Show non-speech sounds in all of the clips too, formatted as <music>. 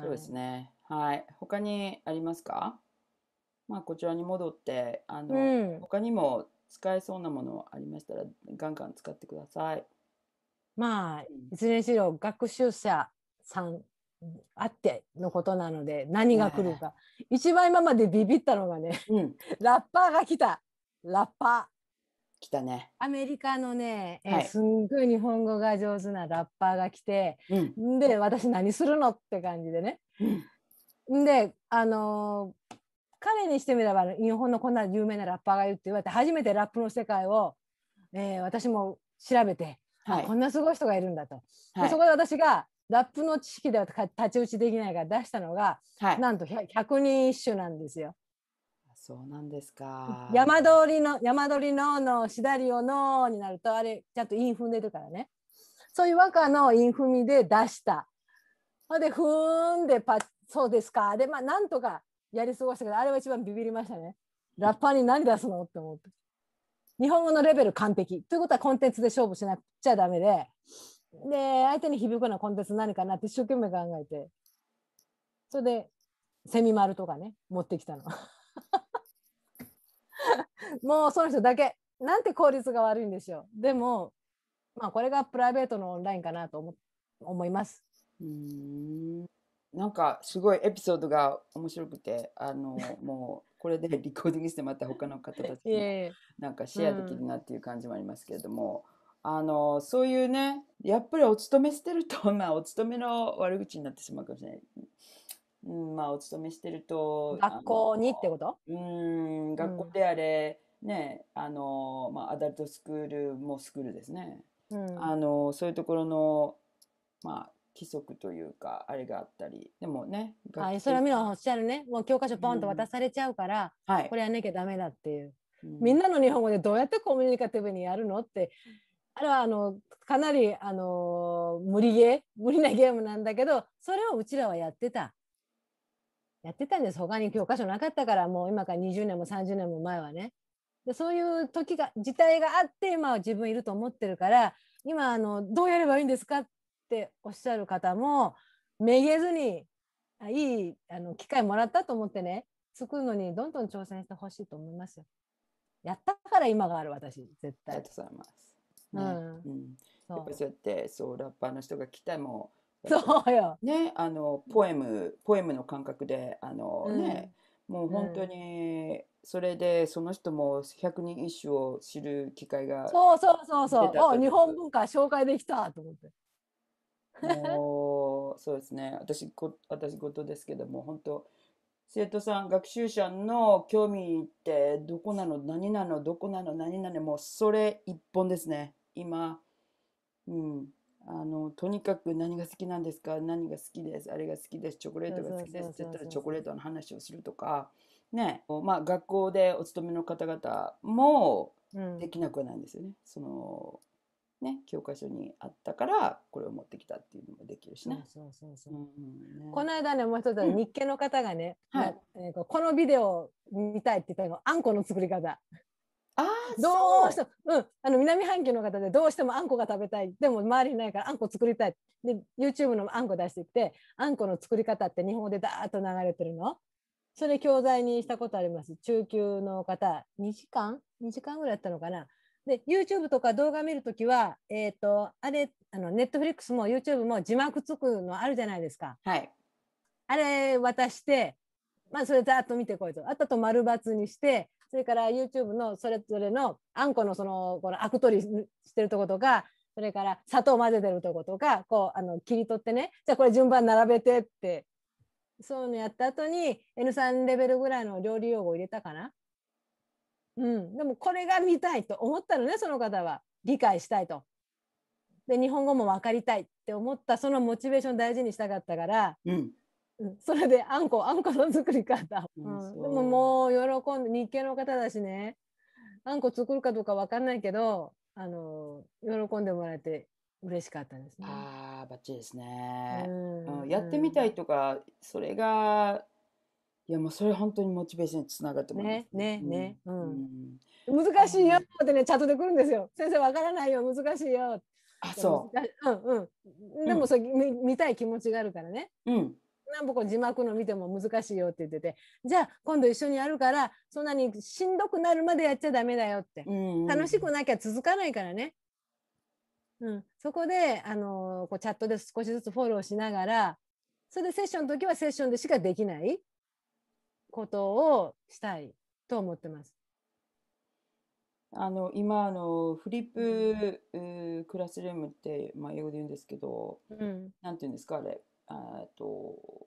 そうですね。はい。他にありますかまあ、こちらに戻って、あうの、ん。他にも使えそうなものありましたら、ガンガン使ってください。まあ、いずれにしろ学習者さんあってのことなので、何が来るねか。一番今までビビったのがね、うん。ラッパーが来た。ラッパー。来たね。アメリカのね、はいすんごい日本語が上手なラッパーが来て、うん。で、私何するのって感じでね。んで、あのー彼にしてみれば日本のこんな有名なラッパーがいるって言われて初めてラップの世界を、えー私も調べて、はいこ。んなすごい人がいるんだと、はいそこで私がラップの知識では太刀打ちできないから出したのが、はい。なんと100人一首なんですよ。そうなんですか。山通りの山通りののしだりをのになるとあれちゃんとン踏んでるからね。そういう和歌のン踏みで出した。ほでふーんでパそうですか。でまあなんとかやり過ごしたけどあれは一番ビビりましたね。ラッパーに何出すのって思って。日本語のレベル完璧。ということはコンテンツで勝負しなくちゃダメで。で相手に響くようなコンテンツ何かなって一生懸命考えてそれでセミ丸とかね持ってきたの。<laughs> もうその人だけなんて効率が悪いんでしょうでもまあこれがプライベートのオンラインかなと思思いますうんなんかすごいエピソードが面白くてあの <laughs> もうこれでリコーディングしてまた他の方たちに <laughs> なんかシェアできるなっていう感じもありますけれども、うん、あのそういうねやっぱりお勤めしてると、まあ、お勤めの悪口になってしまうかもしれないうん、まあ、お勤めしてると。学校にってことうん、学校であれ、うん、ね、あの、まあ、アダルトスクールもスクールですね。うん、あの、そういうところの、まあ、規則というか、あれがあったり、でもね。い、それはみんなおっしゃるね。もう教科書ポンと渡されちゃうから、うん、はい、これやんなきゃダメだっていう。うん、みんなの日本語でどうやってコミュニカティブにやるのって、あれはあのかなりあのー、無理ゲー無理なゲームなんだけどそれをうちらはやってた。やってたんです他に教科書なかったからもう今から20年も30年も前はねでそういう時が時代があって今は自分いると思ってるから今あのどうやればいいんですかっておっしゃる方もめげずにいいあの機会もらったと思ってね作るのにどんどん挑戦してほしいと思いますよ。やったから今がある私絶対。ありがとうございます。ね、うん、うん、やっぱそうやってそうラッパーの人が来てもそうよ。ね、あの、ポエム、ポエムの感覚で、あの、うんね、もう本当に、それでその人も百人一首を知る機会がそうそうそうそう。お、日本文化紹介できたと思って。もうそうですね私こ私事ですけども本当生徒さん学習者の興味ってどこなの何なのどこなの何なのもうそれ一本ですね今うんあのとにかく何が好きなんですか何が好きですあれが好きですチョコレートが好きですって言ったらチョコレートの話をするとかねまあ学校でお勤めの方々もできなくはないんですよね、うん、そのね教科書にあったからこれを持ってきたっていうのもできるしね。この間ねもう一つ日系の方がね、うんはい、えこのビデオ見たいって言ったのあんこの作り方。あどうしても、うん、あの南半球の方でどうしてもあんこが食べたいでも周りにないからあんこ作りたいで YouTube のあんこ出してきてあんこの作り方って日本語でだーと流れてるのそれ教材にしたことあります中級の方2時間2時間ぐらいやったのかなで YouTube とか動画見るときは、えーと、あれあの Netflix も YouTube も字幕つくのあるじゃないですか。はい、あれ渡して、まあ、それざっと見てこいとあとと丸抜にしてそれから YouTube のそれぞれのあんこのそのこのアク取りしてるとことかそれから砂糖混ぜてるとことかこうあの切り取ってねじゃあこれ順番並べてってそういうのやった後に N3 レベルぐらいの料理用語入れたかな。うん、でもこれが見たいと思ったのねその方は理解したいと。で日本語も分かりたいって思ったそのモチベーション大事にしたかったから、うん、それであんこあんこの作り方、うん、でももう喜んで日系の方だしねあんこ作るかどうか分かんないけどあの喜んでもらえて嬉しかったですね。あばっちりですね、うん、やってみたいとか、それがいやもうそれ本当にモチベーションにつながってますね。ねね、うん、うん、難しいよってねチャットで来るんですよ。先生わからないよ難しいよ。あそう。うんうん。でもそれ、うん、見たい気持ちがあるからね。うん。なんぼこ字幕の見ても難しいよって言っててじゃあ今度一緒にやるからそんなにしんどくなるまでやっちゃダメだよって、うんうん、楽しくなきゃ続かないからね、うん、そこで、あのこうチャットで少しずつフォローしながらそれでセッションの時はセッションでしかできないことをしたいと思ってます。あの今あのフリップ、うクラスルームって、まあ、英語で言うんですけど、うん、なんて言うんですかあれと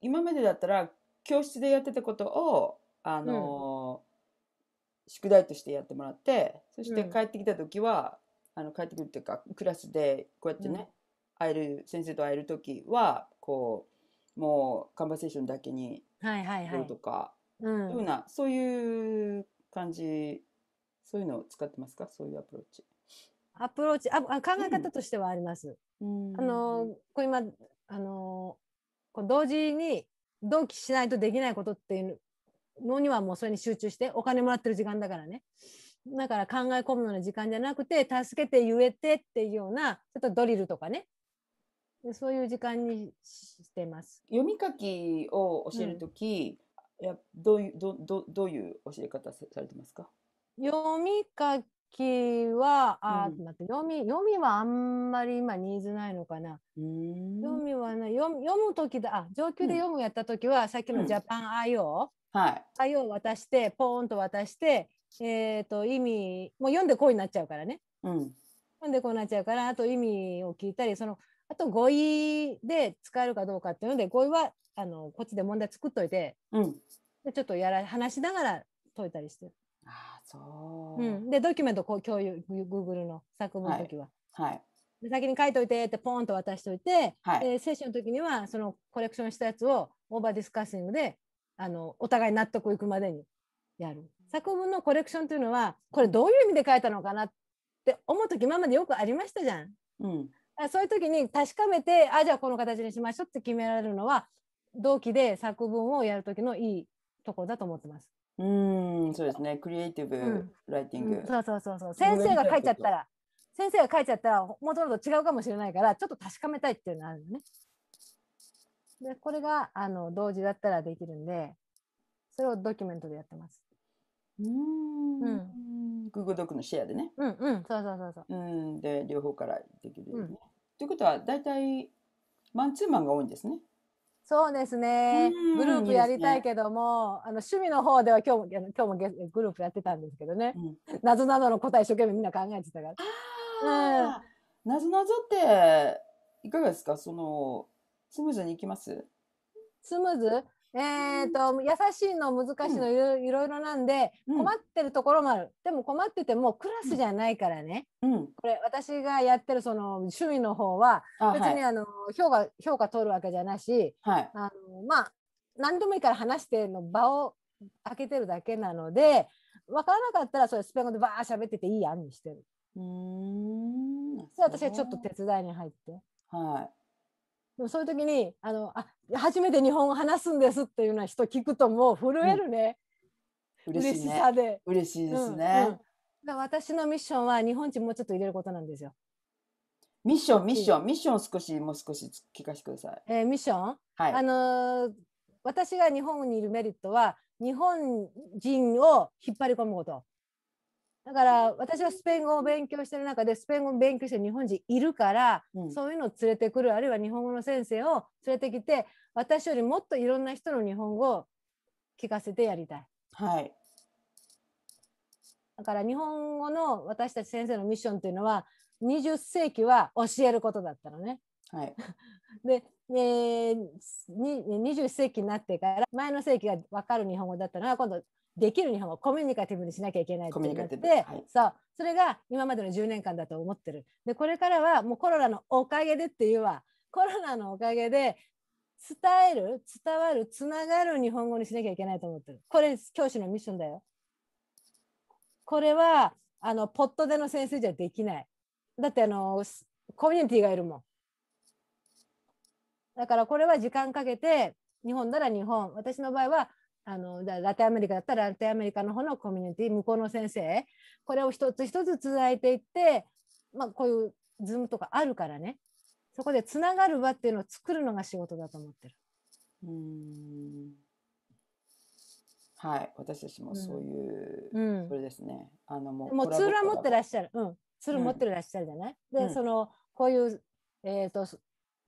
今までだったら教室でやってたことをあの、うん、宿題としてやってもらってそして帰ってきた時は、うん、あの帰ってくるっていうかクラスでこうやってね、会える先生と会える時はこうもうカンバセーションだけにやるとか、はいはいはい、ううなそういう感じそういうのを使ってますかそういうアプローチ。アプローチあ考え方としてはあります。うん、あのこれ今あのこう同時に同期しないとできないことっていうのにはもうそれに集中してお金もらってる時間だからねだから考え込むような時間じゃなくて助けて言えてっていうようなちょっとドリルとかねそういう時間にしてます。読み書きを教える時、うん、どういうどどどういう教え方されてますか読み書はあ、うん、待って読み読みはあんまり今ニーズないのかな。読みはな読読む時だあ上級で読むやった時は、うん、さっきのジャパン IO、うん、はい、IO を渡してポーンと渡して、えーと、と意味もう読んでこうになっちゃうからね、うん、読んでこうなっちゃうからあと意味を聞いたりそのあと語彙で使えるかどうかっていうので語彙はあのこっちで問題作っといて、うん、でちょっとやら話しながら解いたりしてる。そう、うん、でドキュメントこう共有 Google の作文の時は。はい、はい、先に書いといてってポンと渡しておいて、はい、セッションの時にはそのコレクションしたやつをオーバーディスカッシングであのお互い納得いくまでにやる作文のコレクションというのはこれどういう意味で書いたのかなって思う時今までよくありましたじゃん。うん、そういう時に確かめてあじゃあこの形にしましょうって決められるのは同期で作文をやる時のいいところだと思ってます。うん、そうですね。クリエイティブライティンうん、グ。そうそうそうそう。先生が書いちゃったら、先生が書いちゃったら、もともと違うかもしれないから、ちょっと確かめたいっていうのがあるのね。で、これが、あの、同時だったらできるんで、それをドキュメントでやってます。うんうん。Google ドックのシェアでね。うんうん、そうそうそうそう。うん。で、両方からできるようん。ね。ということは、大体、マンツーマンが多いんですね。そうですね。グループやりたいけども、いいね、あの趣味の方では今日も今日もグループやってたんですけどね。うん、謎などの答え一生懸命みんな考えてたから。うん、謎謎っていかがですか。そのスムーズにいきます。スムーズ？えーと、優しいの難しいのいろいろなんで、困ってるところもあるでも困っててもクラスじゃないからね、うん、これ私がやってるその趣味の方は別にあの、はい、評価評価取るわけじゃないし、はい、あのまあ何でもいいから話しての場を開けてるだけなので分からなかったらそれスペイン語でバー喋ってていいやんにしてる。うんそれ私はちょっと手伝いに入って。はいそういう時にあのあ初めて日本を話すんですっていうような人聞くともう震えるね、うん、嬉し、ね、さで嬉しいですね、うんうん、私のミッションは日本人もうちょっと入れることなんですよミッションミッションミッション少しもう少し聞かせてください、えー、ミッション、はい、あのー、私が日本にいるメリットは日本人を引っ張り込むことだから私はスペイン語を勉強してる中でスペイン語を勉強してる日本人いるから、うん、そういうのを連れてくるあるいは日本語の先生を連れてきて私よりもっといろんな人の日本語を聞かせてやりたい。はい、だから日本語の私たち先生のミッションっていうのは20世紀は教えることだったのね。はい、<laughs> で、えー、2 0世紀になってから前の世紀が分かる日本語だったのが今度できる日本語コミュニカティブにしなきゃいけないってなって、はい、そうそれが今までの10年間だと思ってるでこれからはもうコロナのおかげでっていうわコロナのおかげで伝える伝わるつながる日本語にしなきゃいけないと思ってるこれ教師のミッションだよこれはあのポットでの先生じゃできないだってあのコミュニティがいるもんだからこれは時間かけて日本なら日本私の場合はあのラテンアメリカだったらラテンアメリカの方のコミュニティ向こうの先生これを一つ一つつないていって、まあ、こういうズームとかあるからねそこでつながる場っていうのを作るのが仕事だと思ってる。うんはい、私たちもそういう、うん、それですね。あのもうもうツールは持ってらっしゃる、うん、ツール持ってらっしゃるじゃない。うん、で、そのこういうえっ、ー、と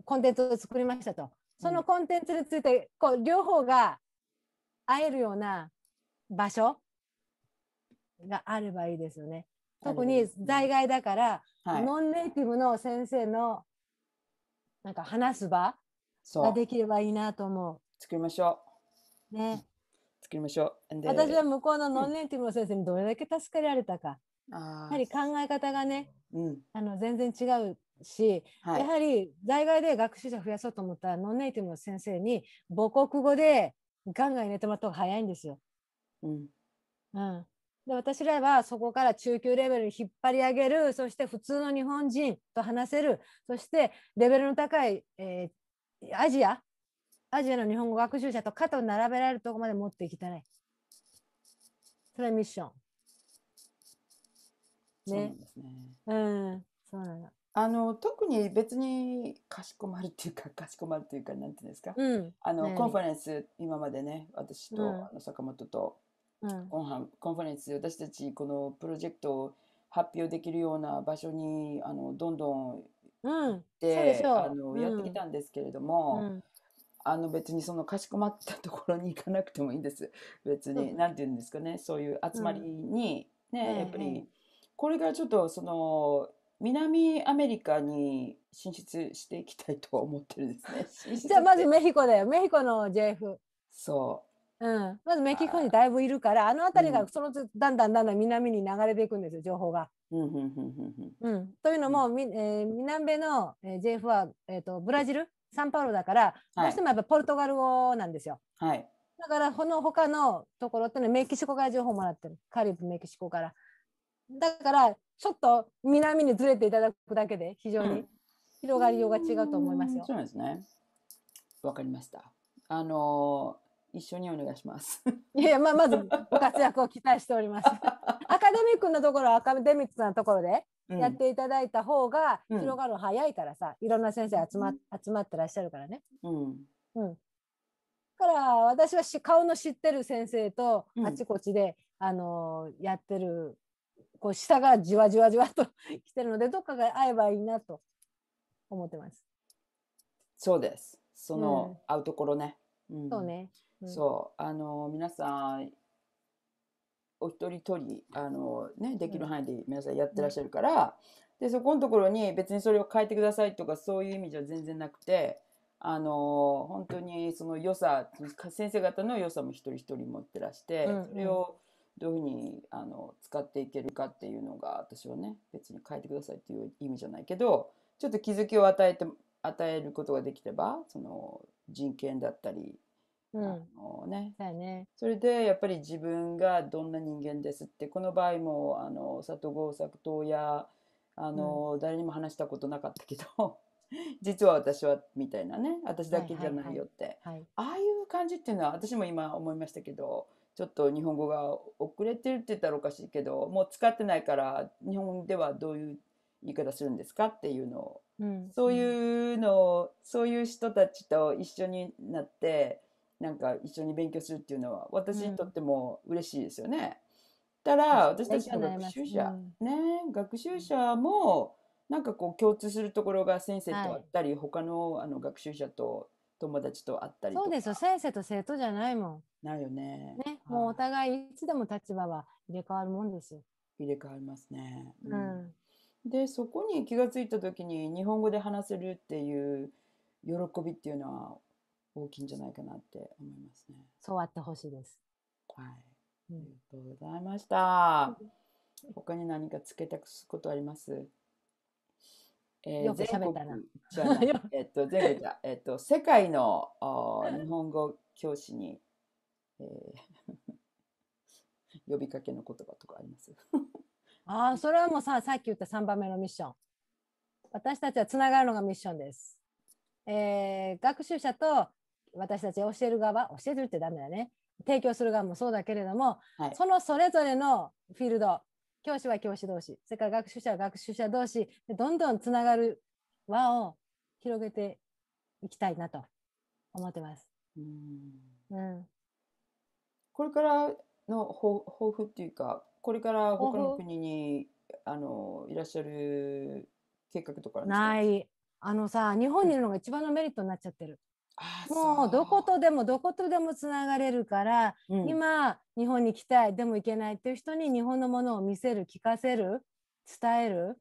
コンテンツを作りましたと、そのコンテンツについてこう両方が会えるような場所があればいいですよね。特に在外だから、はい、ノンネイティブの先生のなんか話す場ができればいいなと思う。作りましょう。ね。作りましょう。私は向こうのノンネイティブの先生にどれだけ助けられたか。やはり考え方がね、うん、あの全然違うし、はい、やはり在外で学習者増やそうと思ったらノンネイティブの先生に母国語でガンガン入れてもらった方が早いんですよ。うん、うんで私らはそこから中級レベルに引っ張り上げるそして普通の日本人と話せるそしてレベルの高い、えー、アジアアジアの日本語学習者と肩を並べられるとこまで持っていきたい。それはミッション。ね。そうなんですね。うん。そうなあの、特に別にかしこまるっていうか <laughs> かしこまるっていうか、なんていうんですか。うん。あの、コンファレンス、今までね、私うとん。あの坂本とうん。コンンコンファレンス、私たちこのプロジェクトを発表できるような場所に、あの、どんどん行っうて、あの、やってきたんですけれどうも、ん。あの別にそのかしこまったところに行かなくてもいいんです。別に、なんて言うんですかね、そういう集まりに、ね、やっぱり、これからちょっとその、南アメリカに進出していきたいと思ってるんですね。<laughs> じゃあまずメヒコだよ。メヒコの JF。そう。うん、まずメキシコにだいぶいるからあの辺りがそのつ、うん、だんだんだんだん南に流れていくんですよ情報が。というのも、みえー、南米の、え JF は、えーと、ブラジルサンパウロだから、はい、どうしてもやっぱポルトガル語なんですよ。はい、だからこの他のところってのはメキシコから情報もらってるカリブメキシコから。だからちょっと南にずれていただくだけで非常に広がりようが違うと思いますよ。うん、そうですね。わかりました。あの一緒にお願いします。いやまあ、まずご活躍を期待しております。<laughs> アカデミックなところアカデミックなところでやっていただいた方が広がる早いからさ、うん、いろんな先生集ま,、集まってらっしゃるからね。うん、うんから私はし顔の知ってる先生とあちこちで、うん、あのやってるこう舌がじわじわじわと <laughs> 来てるのでどっかが合えばいいなと思ってます。そうです。その、合うところね。うん、そうね。うん、そうあの皆さんお一人一人あの、ね、できる範囲で皆さんやってらっしゃるから、でそこのところに別にそれを変えてくださいとかそういう意味じゃ全然なくて。あの本当にその良さ先生方の良さも一人一人持ってらして、それをどういうふうにあの使っていけるかっていうのが私はね別に変えてくださいっていう意味じゃないけどちょっと気づきを与えて与えることができればその人権だったり、うん、あのねそねそれでやっぱり自分がどんな人間ですってこの場合もあの里郷作東やあの、うん、誰にも話したことなかったけど <laughs> 実は私はみたいなね私だけじゃないよって、はいはいはいはい、ああいう感じっていうのは私も今思いましたけどちょっと日本語が遅れてるって言ったらおかしいけどもう使ってないから日本ではどういう言い方するんですかっていうのを、うん、そういうのをそういう人たちと一緒になってなんか一緒に勉強するっていうのは私にとっても嬉しいですよね。うん、たら私たちの学習者、うん、ね学習者もなんかこう共通するところが先生とあったり、はい、他のあの学習者と友達と会ったりとか。そうですよ。先生と生徒じゃないもん。ないよね。ね。もうお互いいつでも立場は入れ替わるもんですよ。入れ替わりますね。うん。うん、で、そこに気が付いた時に日本語で話せるっていう喜びっていうのは大きいんじゃないかなって思いますね。そうあってほしいです。はい。ありがとうございました。他に何か付けたくすことありますえー、よく喋ったな。じゃ <laughs> えっと、全国じゃ、えっと、世界の日本語教師に、えー、<laughs> 呼びかけの言葉とかあります <laughs> ああ、それはもうさ、さっき言った3番目のミッション。私たちはつながるのがミッションです。えー、学習者と私たち教える側、教えるってダメだね。提供する側もそうだけれども、はい、そのそれぞれのフィールド、教師は教師同士、それから学習者は学習者同士、どんどんつながる輪を広げていきたいなと思ってます。うんうんこれからの抱負っていうか、これから他の国にあのいらっしゃる計画とかない。あのさ、日本にいるのが一番のメリットになっちゃってる。もうどことでもどことでもつながれるから、うん、今日本に来たいでも行けないっていう人に日本のものを見せる聞かせる伝える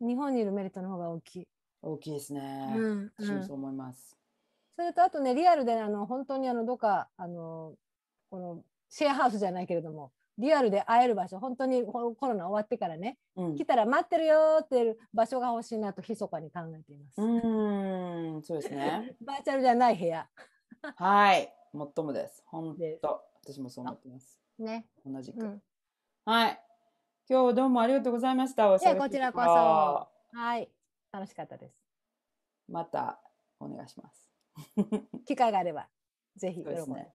日本にいるメリットの方が大きい大きいですね、うん、うん、そう思いますそれとあとねリアルであの本当にあのどっかあのこのシェアハウスじゃないけれどもリアルで会える場所本当にコロナ終わってからね、うん、来たら待ってるよっていう場所が欲しいなと密かに考えていますうんそうですね <laughs> バーチャルじゃない部屋はいもっともです本当私もそう思ってますね同じく、うん、はい今日どうもありがとうございましたおしゃこちらこそはい楽しかったですまたお願いします <laughs> 機会があればぜひ、ね、